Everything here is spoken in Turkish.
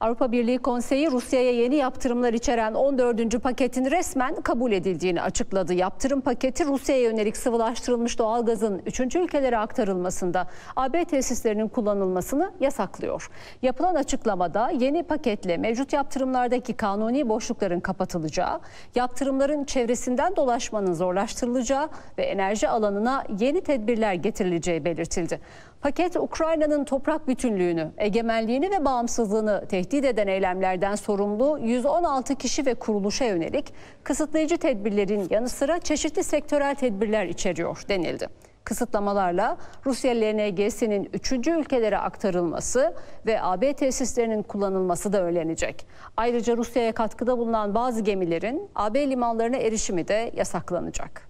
Avrupa Birliği Konseyi Rusya'ya yeni yaptırımlar içeren 14. paketin resmen kabul edildiğini açıkladı. Yaptırım paketi Rusya'ya yönelik sıvılaştırılmış doğalgazın 3. ülkelere aktarılmasında AB tesislerinin kullanılmasını yasaklıyor. Yapılan açıklamada yeni paketle mevcut yaptırımlardaki kanuni boşlukların kapatılacağı, yaptırımların çevresinden dolaşmanın zorlaştırılacağı ve enerji alanına yeni tedbirler getirileceği belirtildi. Paket Ukrayna'nın toprak bütünlüğünü, egemenliğini ve bağımsızlığını tehdit tehdit eden eylemlerden sorumlu 116 kişi ve kuruluşa yönelik kısıtlayıcı tedbirlerin yanı sıra çeşitli sektörel tedbirler içeriyor denildi kısıtlamalarla Rusya LNG'sinin üçüncü ülkelere aktarılması ve AB tesislerinin kullanılması da önlenecek. Ayrıca Rusya'ya katkıda bulunan bazı gemilerin AB limanlarına erişimi de yasaklanacak.